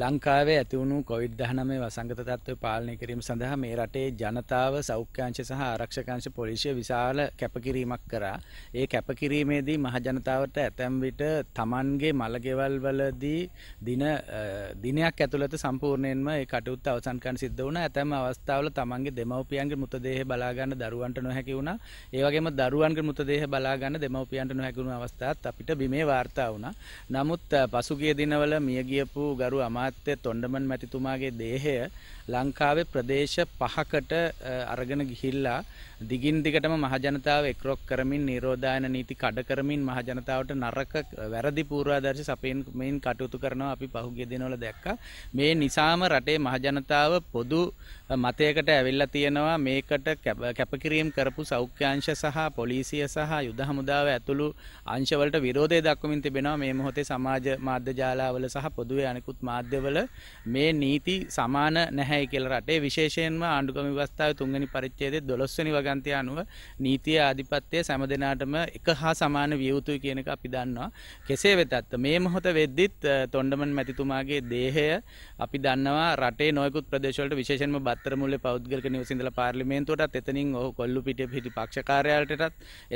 ලංකාවේ ඇතිවුණු කොවිD-19 වසංගත තත්ත්වය පාලනය කිරීම සඳහා මේ රටේ ජනතාව සෞඛ්‍යාංශ සහ ආරක්ෂකාංශ පොලිසිය විශාල කැපකිරීමක් කරා. ඒ කැපකිරීමේදී මහජනතාවට ඇතැම් විට Tamanගේ මළගෙවල් වලදී දින දිනයක් ඇතුළත සම්පූර්ණයෙන්ම ඒ කටයුත්ත අවසන් කරන්න සිද්ධ වුණා. ඇතැම් අවස්ථාවල Tamanගේ දෙමව්පියන්ගේ මృతදේහ බලා ගන්න දරුවන්ට නොහැකි වුණා. ඒ වගේම දරුවන්ගේ මృతදේහ බලා ගන්න දෙමව්පියන්ට නොහැකි වුණු අවස්ථාත් අපිට බිමේ වාර්තා වුණා. නමුත් පසුගිය දිනවල මිය ගියපු ගරු අමා මහත්තය තොන්ඩමන් මැතිතුමාගේ දේහය ලංකාවේ ප්‍රදේශ පහකට අරගෙන ගිහිල්ලා දිගින් දිගටම මහජනතාව එක්රොක් කරමින් නිරෝධායන නීති කඩ කරමින් මහජනතාවට නරක වැරදි පූර්වාදර්ශ සපයන් මෙයින් කටයුතු කරනවා අපි පහුගිය දිනවල දැක්කා මේ නිසාම රටේ මහජනතාව පොදු මතයකට ඇවිල්ලා තියෙනවා මේකට කැපකිරීම කරපු සෞඛ්‍යාංශ සහ පොලිසිය සහ යුද හමුදාව ඇතුළු අංශවලට විරෝධය දක්වමින් තිබෙනවා මේ මොහොතේ සමාජ මාධ්‍ය ජාලාවල සහ පොදුවේ අනිකුත් මාධ්‍යවල මේ නීති සමාන නැහැ නෑ කියල රටේ විශේෂයෙන්ම ආණ්ඩුකම වස්ථාව තුන්ගනි පරිච්චේද දොස්සනි වගන්තය අනුව නීතිය ආධිපත්තය සැම දෙනාටම එක හා සමාන වියයුතුයි කියනක අපි දන්නවා කෙසේ වෙතත් මේ මොහොත වෙද්දිත් තොන්ඩමන් මැතිතුමාගේ දේහය අපි දන්නවා රටේ නොයකුත් ප්‍රදේශවලට විශේෂම බත්තර මුල්ල පෞද්ගලක නිවසිඳල පාර්ලිමේන්තුවටත් එතනින් ඔහ කොල්ලු පිට පිටි පක්ෂකාරයාලටත්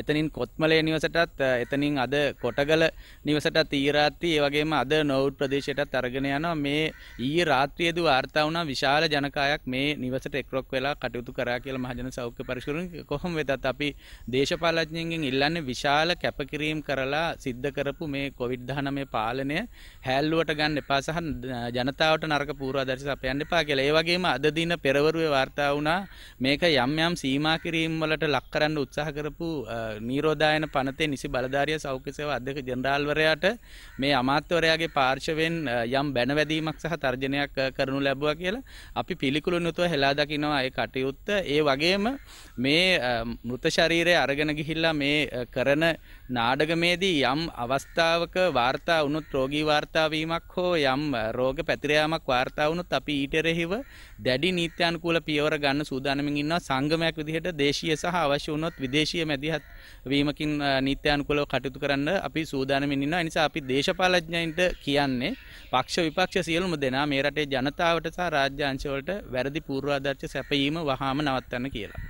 එතනින් කොත්මලේ නිවසටත් එතනින් අද කොටගල නිවසට තීරාත්ති ඒවගේම අද නොවුට් ප්‍රදේශයටත් අරගෙන යනවා මේ ඊ රාත්‍රියද වාර්තා වුණා විශාල විශාල ජනකායක් මේ නිවසට එක්රොක් වෙලා කටයුතු කරා කියලා මහජන සෞඛ්‍ය පරිශුරණ කොහොම වෙතත් අපි දේශපාලඥයන්ගෙන් ඉල්ලන්නේ විශාල කැපකිරීම කරලා සිද්ධ කරපු මේ කොවිඩ් 19 පාලනය හැල්ලුවට ගන්න එපා සහ ජනතාවට නරක පූර්වාදර්ශ අපයන්න එපා කියලා. ඒ වගේම අද දින පෙරවරුවේ වාර්තා වුණා මේක යම් යම් සීමා කිරීම් වලට ලක් කරන්න උත්සාහ කරපු නීරෝදායන පනතේ නිසි බලධාරිය සෞඛ්‍ය සේවා අධ්‍යක්ෂ ජෙනරාල්වරයාට මේ අමාත්‍යවරයාගේ පාර්ශවෙන් යම් බැනවැදීමක් සහ තර්ජනයක් කරනු ලැබුවා කියලා අපි පිළිකුළු නුතුව හෙලා දකිනවා ඒ කටයුත්ත ඒ වගේම මේ මෘත ශරීරය අරගෙන ගිහිල්ලා මේ කරන නාඩගමේදී යම් අවස්ථාවක වාර්තා වුණුත් රෝගී වාර්තා වීමක් හෝ යම් රෝග පැතිරයාමක් වාර්තා වුණුත් අපි ඊටරෙහිව දැඩි නීත්‍යානුකූල පියවර ගන්න සූදානමින් ඉන්නවා සංගමයක් විදිහට දේශීය සහ අවශ්‍ය වුණොත් විදේශීය මැදිහත් වීමකින් නීත්‍යානුකූලව කටයුතු කරන්න අපි සූදානමින් ඉන්නවා. ඒ නිසා අපි දේශපාලඥයින්ට කියන්නේ පක්ෂ විපක්ෂ සියලුම දෙනා මේ රටේ ජනතාවට සහ රාජ්‍ය අංශ ප්‍රදේශවලට වැරදි පූර්වාදර්ශ සැපයීම වහාම නවත්තන්න කියලා.